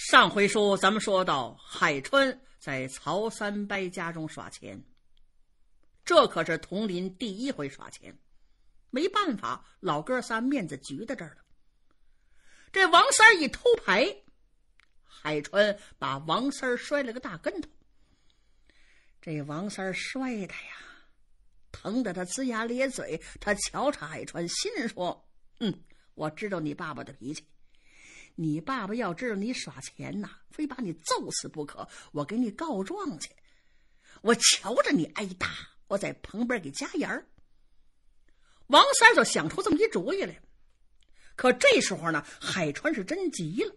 上回书咱们说到海川在曹三伯家中耍钱，这可是佟林第一回耍钱，没办法，老哥仨面子局在这儿了。这王三一偷牌，海川把王三摔了个大跟头。这王三摔的呀，疼得他龇牙咧嘴。他瞧着海川，心说：“嗯，我知道你爸爸的脾气。”你爸爸要知道你耍钱呐，非把你揍死不可！我给你告状去，我瞧着你挨打，我在旁边给加盐儿。王三儿就想出这么一主意来，可这时候呢，海川是真急了。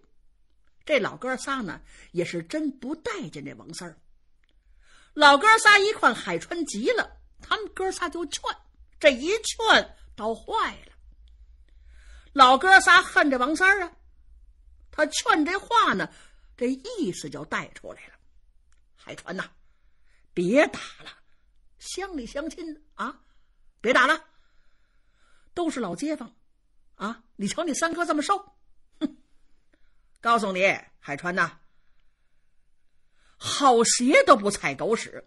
这老哥仨呢，也是真不待见这王三儿。老哥仨一看海川急了，他们哥仨就劝，这一劝倒坏了。老哥仨恨这王三儿啊。他劝这话呢，这意思就带出来了。海川呐，别打了，乡里乡亲的啊，别打了，都是老街坊，啊，你瞧你三哥这么瘦，哼，告诉你海川呐，好鞋都不踩狗屎。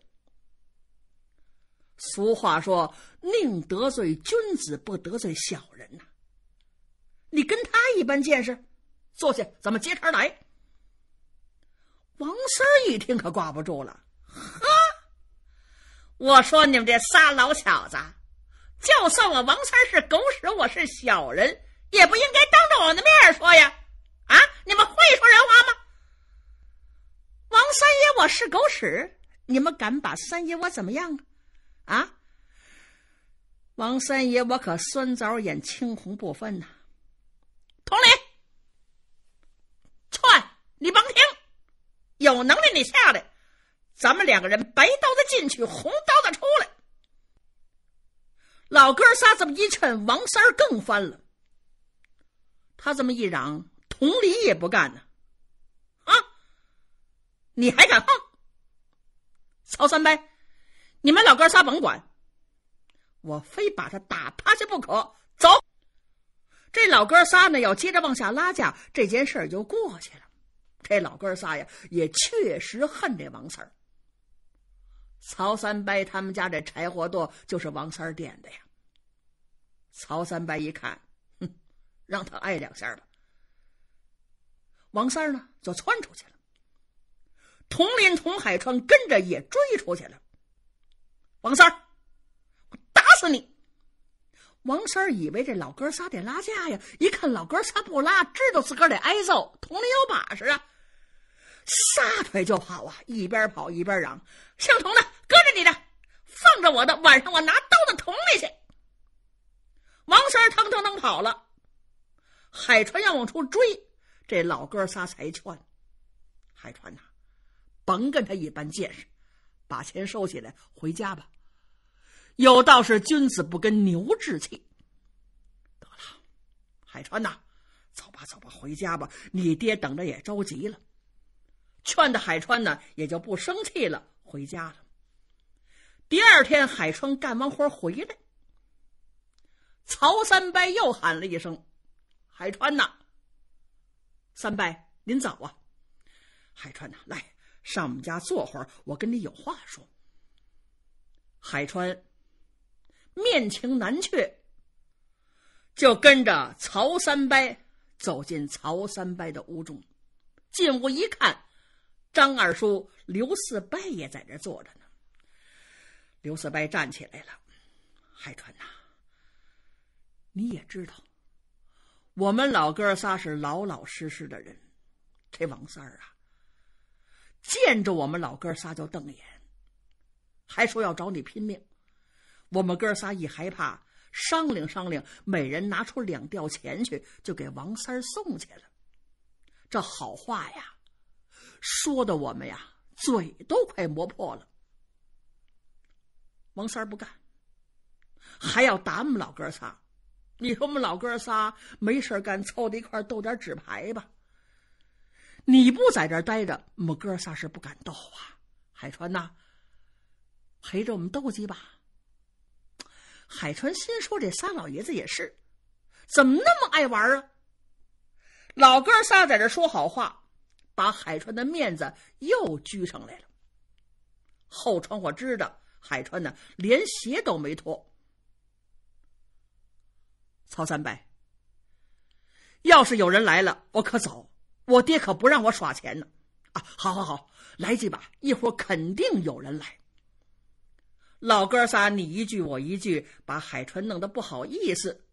俗话说，宁得罪君子，不得罪小人呐。你跟他一般见识？坐下，咱们接茬来。王三一听可挂不住了，呵，我说你们这仨老小子，就算我王三是狗屎，我是小人，也不应该当着我的面说呀！啊，你们会说人话吗？王三爷，我是狗屎，你们敢把三爷我怎么样啊？啊，王三爷，我可酸枣眼青红不分呐，同理。你甭听，有能耐你下来，咱们两个人白刀子进去，红刀子出来。老哥仨这么一趁，王三更翻了。他这么一嚷，佟林也不干呢。啊，你还敢横？曹三白，你们老哥仨甭管，我非把他打趴下不可。走。这老哥仨呢，要接着往下拉架，这件事儿就过去了。这老哥仨呀，也确实恨这王三儿。曹三伯他们家这柴火垛就是王三儿点的呀。曹三伯一看，哼，让他挨两下吧。王三儿呢，就窜出去了。佟林、佟海川跟着也追出去了。王三儿，我打死你！王三儿以为这老哥仨得拉架呀，一看老哥仨不拉，知道自个儿得挨揍。桶里有把式啊，撒腿就跑啊，一边跑一边嚷：“姓童的，搁着你的，放着我的，晚上我拿刀子捅里去。”王三儿腾腾跑了。海川要往出追，这老哥仨才劝海川呐：“甭跟他一般见识，把钱收起来，回家吧。”有道是君子不跟牛置气。得了，海川呐，走吧走吧，回家吧，你爹等着也着急了。劝的海川呢，也就不生气了，回家了。第二天，海川干完活回来，曹三伯又喊了一声：“海川呐，三伯您早啊，海川呐，来上我们家坐会儿，我跟你有话说。”海川。面情难却，就跟着曹三拜走进曹三拜的屋中。进屋一看，张二叔、刘四拜也在这坐着呢。刘四拜站起来了：“海川呐，你也知道，我们老哥仨是老老实实的人。这王三儿啊，见着我们老哥仨就瞪眼，还说要找你拼命。”我们哥仨一害怕，商量商量，每人拿出两吊钱去，就给王三送去了。这好话呀，说的我们呀，嘴都快磨破了。王三不干，还要打我们老哥仨。你说我们老哥仨没事干，凑在一块斗点纸牌吧？你不在这儿待着，我们哥仨是不敢斗啊。海川呐，陪着我们斗几把。海川心说：“这仨老爷子也是，怎么那么爱玩啊？”老哥仨在这说好话，把海川的面子又拘上来了。后窗户知道海川呢，连鞋都没脱。曹三白，要是有人来了，我可走，我爹可不让我耍钱呢。啊，好好好，来几把，一会儿肯定有人来。老哥仨你一句我一句，把海川弄得不好意思，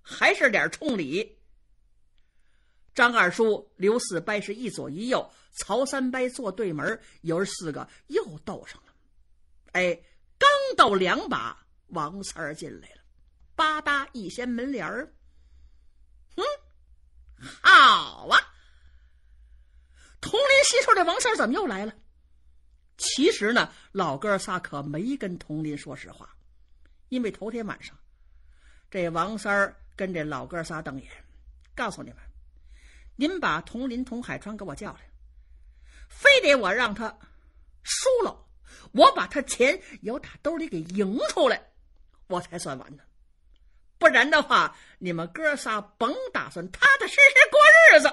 还是点冲礼。张二叔、刘四拜是一左一右，曹三拜坐对门，有四个又斗上了。哎，刚斗两把，王三儿进来了，吧嗒一掀门帘儿。好啊！同林西村这王三儿怎么又来了？其实呢，老哥仨可没跟佟林说实话，因为头天晚上，这王三儿跟这老哥仨瞪眼，告诉你们：“您把佟林、佟海川给我叫来，非得我让他输了，我把他钱由他兜里给赢出来，我才算完呢。不然的话，你们哥仨甭打算踏踏实实过日子。”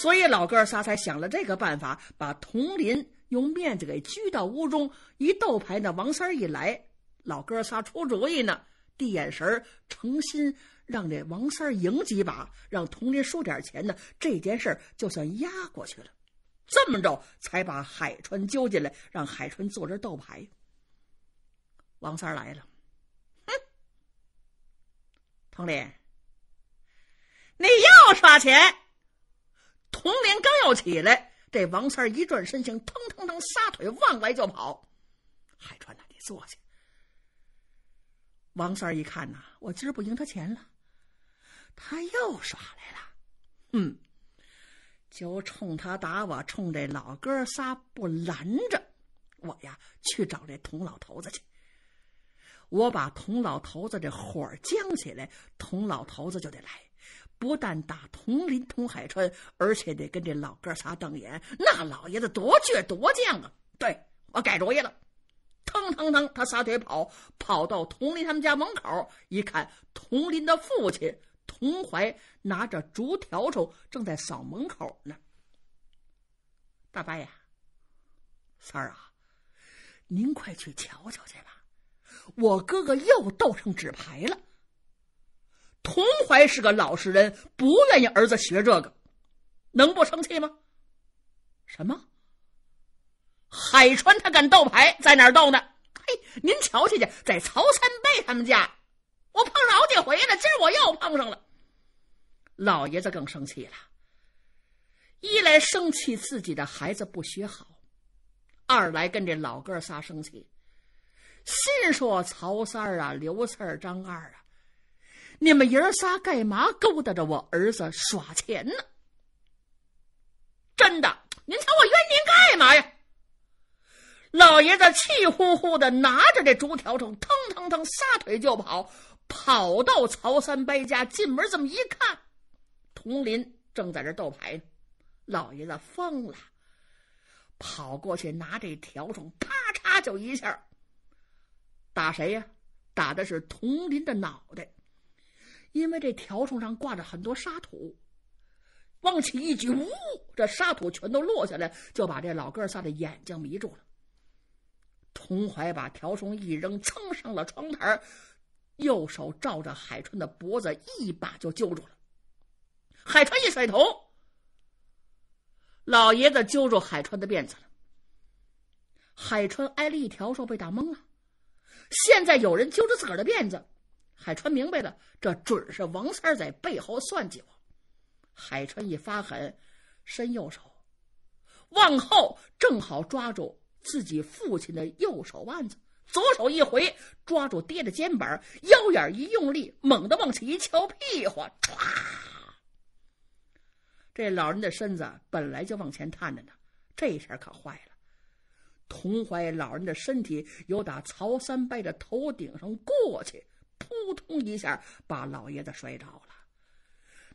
所以老哥仨才想了这个办法，把佟林用面子给拘到屋中。一斗牌呢，王三一来，老哥仨出主意呢，递眼神诚心让这王三赢几把，让佟林输点钱呢，这件事就算压过去了。这么着才把海川揪进来，让海川做这斗牌。王三来了，哼，佟林，你又耍钱。红莲刚要起来，这王三儿一转身，形，腾腾腾，撒腿往外就跑。海川呐，你坐下。王三儿一看呐，我今儿不赢他钱了，他又耍来了。嗯，就冲他打我，冲这老哥仨不拦着我呀，去找这童老头子去。我把童老头子这火儿将起来，童老头子就得来。不但打同林、同海川，而且得跟这老哥仨瞪眼。那老爷子多倔多犟啊！对我改主意了，腾腾腾，他撒腿跑，跑到同林他们家门口，一看，同林的父亲同怀拿着竹笤帚正在扫门口呢。大伯呀，三儿啊，您快去瞧瞧去吧，我哥哥又斗上纸牌了。童怀是个老实人，不愿意儿子学这个，能不生气吗？什么？海川他敢斗牌，在哪儿斗呢？嘿，您瞧瞧去，在曹三贝他们家，我碰着几回了，今儿我又碰上了。老爷子更生气了，一来生气自己的孩子不学好，二来跟这老哥仨生气，心说曹三儿啊，刘四儿，张二啊。你们爷仨干嘛勾搭着我儿子耍钱呢？真的，您瞧我冤您干嘛呀？老爷子气呼呼的拿着这竹条绳，腾腾腾撒腿就跑，跑到曹三白家，进门这么一看，佟林正在这斗牌呢。老爷子疯了，跑过去拿这条绳，啪嚓就一下，打谁呀？打的是佟林的脑袋。因为这条虫上挂着很多沙土，往起一举，呜，这沙土全都落下来，就把这老哥仨的眼睛迷住了。童怀把条虫一扔，蹭上了窗台，右手照着海川的脖子，一把就揪住了。海川一甩头，老爷子揪住海川的辫子了。海川挨了一条说被打懵了。现在有人揪着自个儿的辫子。海川明白了，这准是王三在背后算计我。海川一发狠，伸右手，往后正好抓住自己父亲的右手腕子，左手一回抓住爹的肩膀，腰眼一用力，猛地往前一翘屁股，这老人的身子本来就往前探着呢，这下可坏了。同怀老人的身体有打曹三拜的头顶上过去。扑通一下，把老爷子摔着了，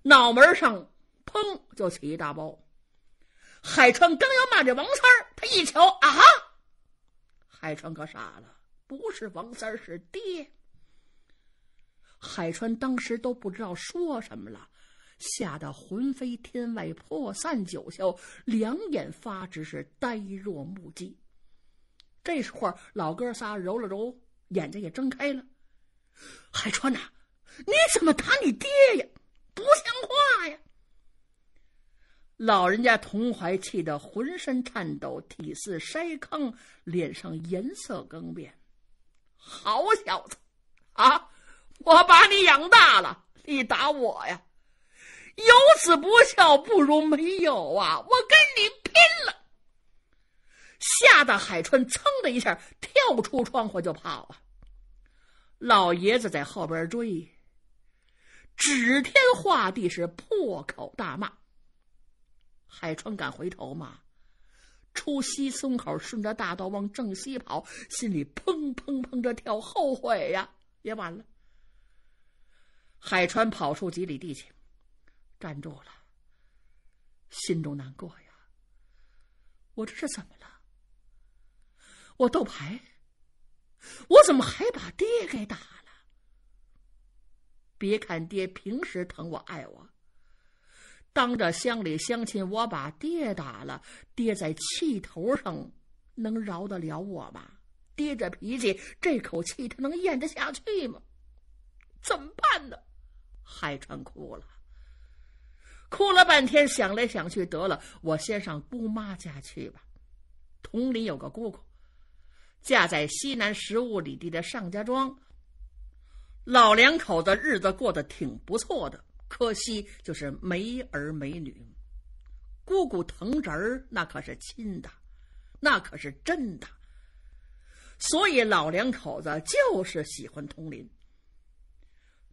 脑门上砰就起一大包。海川刚要骂这王三儿，他一瞧啊，海川可傻了，不是王三是爹。海川当时都不知道说什么了，吓得魂飞天外，魄散九霄，两眼发直，是呆若木鸡。这时候，老哥仨揉了揉眼睛，也睁开了。海川呐，你怎么打你爹呀？不像话呀！老人家童怀气得浑身颤抖，体似筛糠，脸上颜色更变。好小子啊！我把你养大了，你打我呀？有子不孝，不如没有啊！我跟你拼了！吓得海川噌的一下跳出窗户就跑啊！老爷子在后边追，指天画地是破口大骂。海川敢回头吗？出西村口，顺着大道往正西跑，心里砰砰砰着跳，后悔呀，也晚了。海川跑出几里地去，站住了，心中难过呀。我这是怎么了？我斗牌。我怎么还把爹给打了？别看爹平时疼我爱我，当着乡里乡亲，我把爹打了，爹在气头上能饶得了我吗？爹这脾气，这口气，他能咽得下去吗？怎么办呢？海川哭了，哭了半天，想来想去，得了，我先上姑妈家去吧。同里有个姑姑。嫁在西南十五里地的尚家庄，老两口子日子过得挺不错的，可惜就是没儿没女。姑姑疼侄儿，那可是亲的，那可是真的。所以老两口子就是喜欢佟林。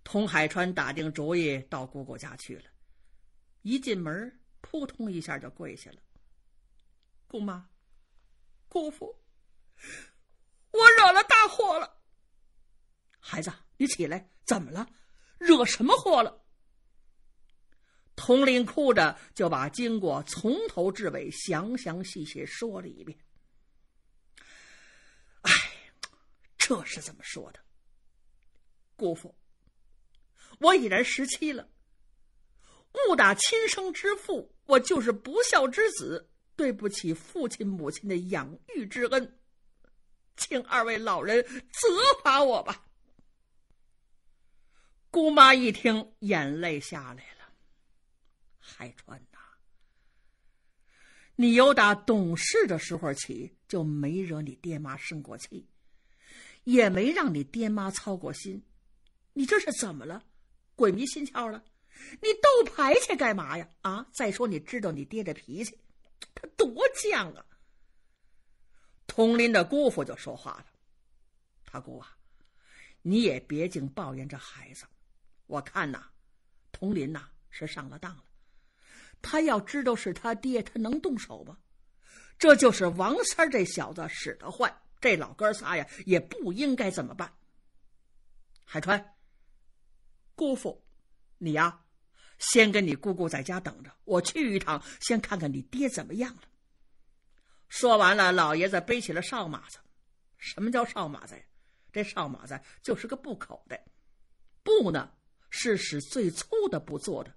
佟海川打定主意到姑姑家去了，一进门扑通一下就跪下了。姑妈，姑父。我惹了大祸了，孩子，你起来，怎么了？惹什么祸了？童林哭着就把经过从头至尾详详细细说了一遍。哎，这是怎么说的？姑父，我已然十七了，误打亲生之父，我就是不孝之子，对不起父亲母亲的养育之恩。请二位老人责罚我吧。姑妈一听，眼泪下来了。海川呐。你由打懂事的时候起就没惹你爹妈生过气，也没让你爹妈操过心，你这是怎么了？鬼迷心窍了？你斗牌去干嘛呀？啊！再说你知道你爹的脾气，他多犟啊！佟林的姑父就说话了：“他姑啊，你也别净抱怨这孩子。我看呐，佟林呐是上了当了。他要知道是他爹，他能动手吗？这就是王三这小子使得坏。这老哥仨呀，也不应该怎么办。海川，姑父，你呀，先跟你姑姑在家等着，我去一趟，先看看你爹怎么样了。”说完了，老爷子背起了哨马子。什么叫哨马子呀？这哨马子就是个布口袋，布呢是使最粗的布做的，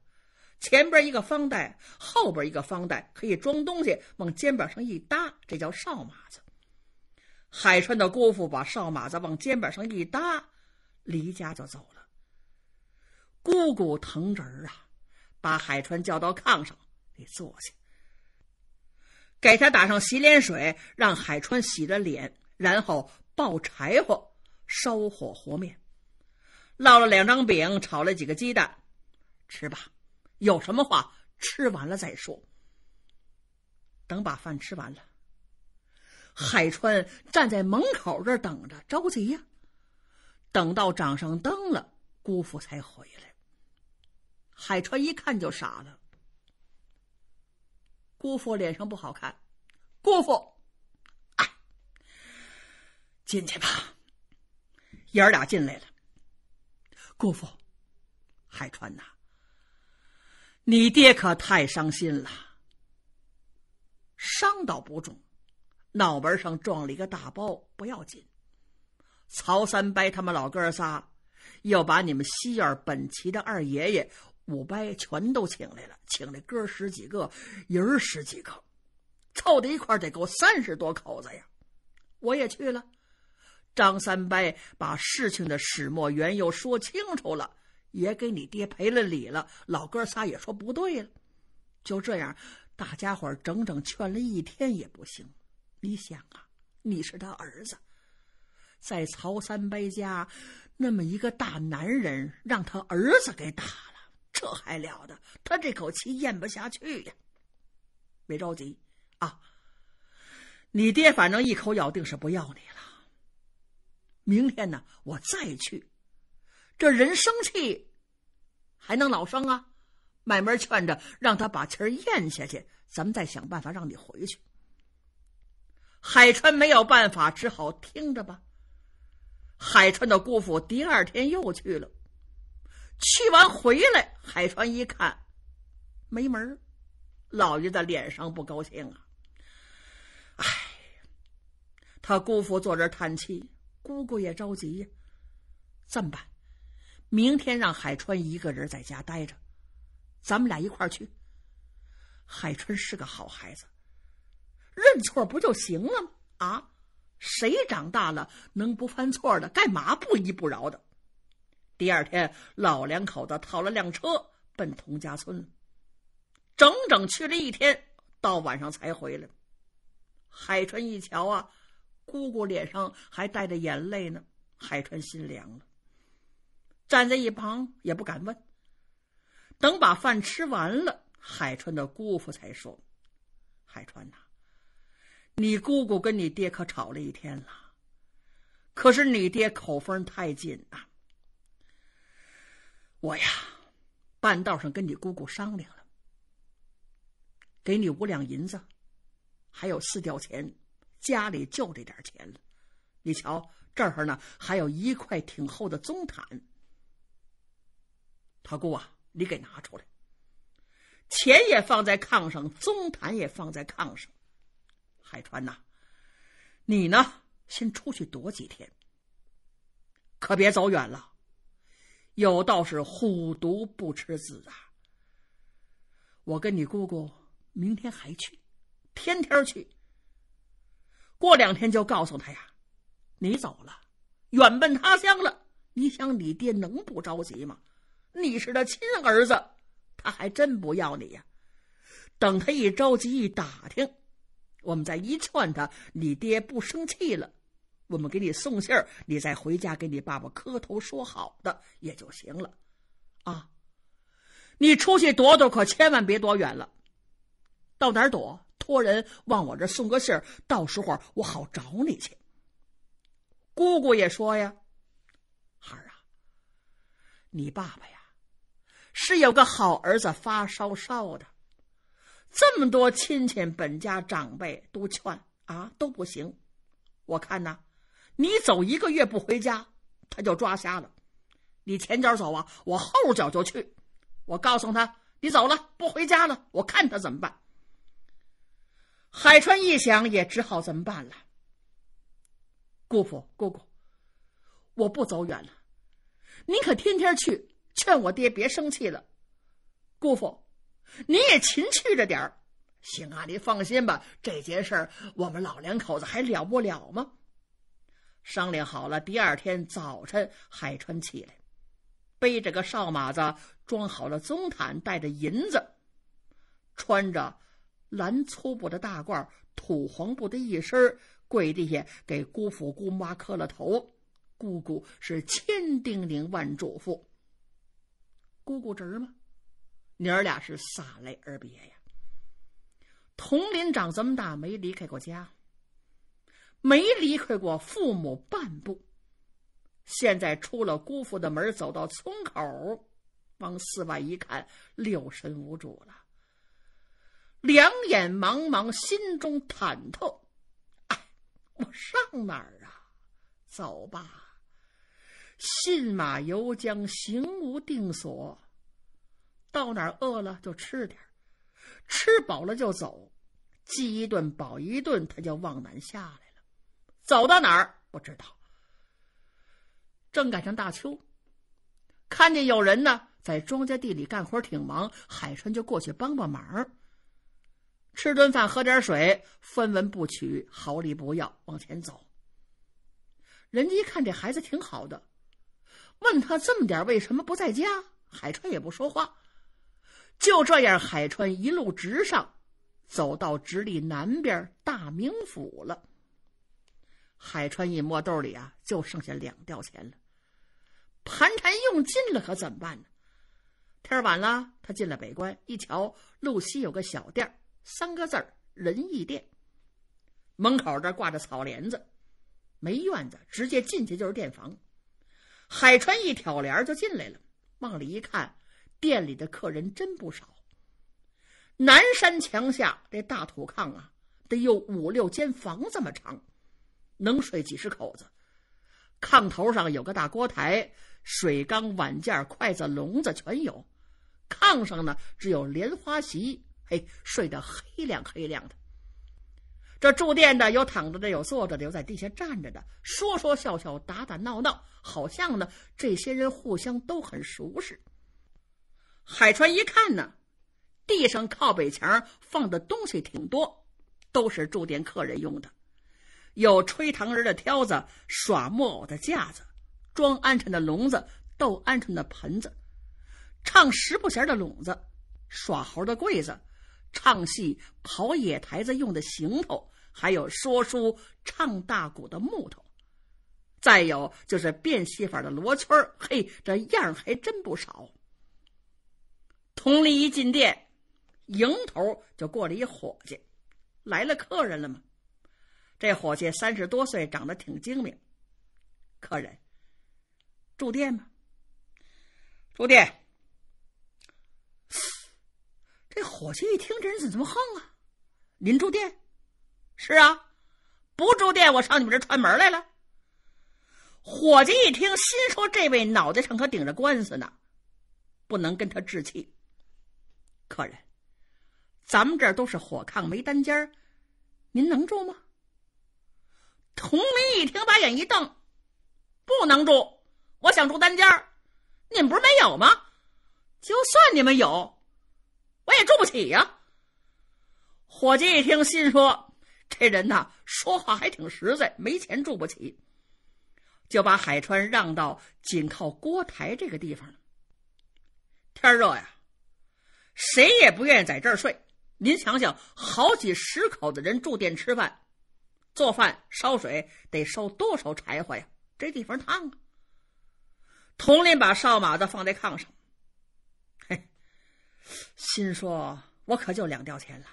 前边一个方袋，后边一个方袋，可以装东西，往肩膀上一搭，这叫哨马子。海川的姑父把哨马子往肩膀上一搭，离家就走了。姑姑疼侄儿啊，把海川叫到炕上，你坐下。给他打上洗脸水，让海川洗着脸，然后抱柴火烧火和面，烙了两张饼，炒了几个鸡蛋，吃吧。有什么话吃完了再说。等把饭吃完了，海川站在门口这儿等着，着急呀。等到掌上灯了，姑父才回来。海川一看就傻了。姑父脸上不好看，姑父，哎，进去吧。爷儿俩进来了。姑父，海川呐，你爹可太伤心了。伤倒不重，脑门上撞了一个大包，不要紧。曹三伯他们老哥仨，又把你们西院本旗的二爷爷。五拜全都请来了，请来哥十几个，人十几个，凑在一块得够三十多口子呀！我也去了。张三拜把事情的始末缘由说清楚了，也给你爹赔了礼了。老哥仨也说不对了。就这样，大家伙整整劝了一天也不行。你想啊，你是他儿子，在曹三拜家那么一个大男人，让他儿子给打了。这还了得！他这口气咽不下去呀。别着急啊，你爹反正一口咬定是不要你了。明天呢，我再去。这人生气还能老生啊？慢慢劝着，让他把气儿咽下去。咱们再想办法让你回去。海川没有办法，只好听着吧。海川的姑父第二天又去了。去完回来，海川一看，没门老爷子脸上不高兴啊。哎，他姑父坐这叹气，姑姑也着急呀。这么办？明天让海川一个人在家待着，咱们俩一块儿去。海川是个好孩子，认错不就行了吗？啊，谁长大了能不犯错的？干嘛不依不饶的？第二天，老两口子讨了辆车奔童家村，整整去了一天，到晚上才回来。海川一瞧啊，姑姑脸上还带着眼泪呢，海川心凉了，站在一旁也不敢问。等把饭吃完了，海川的姑父才说：“海川呐，你姑姑跟你爹可吵了一天了，可是你爹口风太紧啊。”我呀，半道上跟你姑姑商量了，给你五两银子，还有四吊钱，家里就这点钱了。你瞧这儿呢，还有一块挺厚的棕毯，他姑啊，你给拿出来。钱也放在炕上，棕毯也放在炕上。海川呐，你呢，先出去躲几天，可别走远了。有道是“虎毒不吃子”啊！我跟你姑姑明天还去，天天去。过两天就告诉他呀，你走了，远奔他乡了。你想，你爹能不着急吗？你是他亲儿子，他还真不要你呀。等他一着急一打听，我们再一劝他，你爹不生气了。我们给你送信儿，你再回家给你爸爸磕头说好的也就行了，啊！你出去躲躲，可千万别躲远了。到哪儿躲？托人往我这送个信儿，到时候我好找你去。姑姑也说呀，孩儿啊，你爸爸呀，是有个好儿子发烧烧的，这么多亲戚本家长辈都劝啊都不行，我看呢。你走一个月不回家，他就抓瞎了。你前脚走啊，我后脚就去。我告诉他，你走了不回家了，我看他怎么办。海川一想，也只好这么办了。姑父姑姑，我不走远了，您可天天去劝我爹别生气了。姑父，你也勤去着点儿。行啊，您放心吧，这件事儿我们老两口子还了不了吗？商量好了，第二天早晨，海川起来，背着个哨马子，装好了棕毯，带着银子，穿着蓝粗布的大褂、土黄布的一身，跪地下给姑父姑妈磕了头。姑姑是千叮咛万嘱咐，姑姑侄儿吗？娘儿俩是洒泪而别呀。童林长这么大，没离开过家。没离开过父母半步，现在出了姑父的门，走到村口，往四外一看，六神无主了，两眼茫茫，心中忐忑。我上哪儿啊？走吧，信马由缰，行无定所，到哪儿饿了就吃点吃饱了就走，饥一顿饱一顿，他就往南下来了。走到哪儿不知道，正赶上大秋，看见有人呢在庄稼地里干活，挺忙。海川就过去帮帮忙，吃顿饭，喝点水，分文不取，好礼不要，往前走。人家一看这孩子挺好的，问他这么点为什么不在家，海川也不说话。就这样，海川一路直上，走到直隶南边大名府了。海川一摸兜里啊，就剩下两吊钱了，盘缠用尽了，可怎么办呢？天晚了，他进了北关，一瞧路西有个小店三个字儿“仁义店”，门口这挂着草帘子，没院子，直接进去就是店房。海川一挑帘就进来了，往里一看，店里的客人真不少。南山墙下这大土炕啊，得有五六间房这么长。能睡几十口子，炕头上有个大锅台，水缸、碗架、筷子、笼子全有。炕上呢，只有莲花席。嘿，睡得黑亮黑亮的。这住店的有躺着的，有坐着的，有在地下站着的，说说笑笑，打打闹闹，好像呢，这些人互相都很熟识。海川一看呢，地上靠北墙放的东西挺多，都是住店客人用的。有吹糖人的挑子、耍木偶的架子、装鹌鹑的笼子、斗鹌鹑的盆子、唱十步弦的笼子、耍猴的柜子、唱戏跑野台子用的行头，还有说书唱大鼓的木头，再有就是变戏法的罗圈嘿，这样还真不少。佟林一进店，迎头就过来一伙计：“来了客人了吗？”这伙计三十多岁，长得挺精明。客人，住店吗？住店。这伙计一听，这人怎么这么横啊！您住店？是啊，不住店我上你们这串门来了。伙计一听，心说这位脑袋上可顶着官司呢，不能跟他置气。客人，咱们这儿都是火炕没单间儿，您能住吗？同林一听，把眼一瞪：“不能住，我想住单间你们不是没有吗？就算你们有，我也住不起呀。”伙计一听，心说：“这人呐，说话还挺实在，没钱住不起。”就把海川让到紧靠锅台这个地方天热呀，谁也不愿意在这儿睡。您想想，好几十口子人住店吃饭。做饭烧水得烧多少柴火呀？这地方烫啊！佟林把哨马子放在炕上，嘿，心说：“我可就两吊钱了，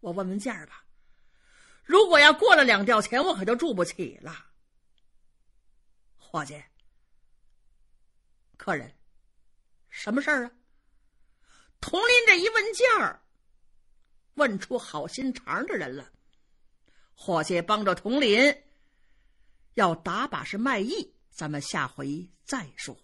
我问问价吧。如果要过了两吊钱，我可就住不起了。”伙计，客人，什么事儿啊？佟林这一问价问出好心肠的人了。伙计帮着佟林，要打把式卖艺，咱们下回再说。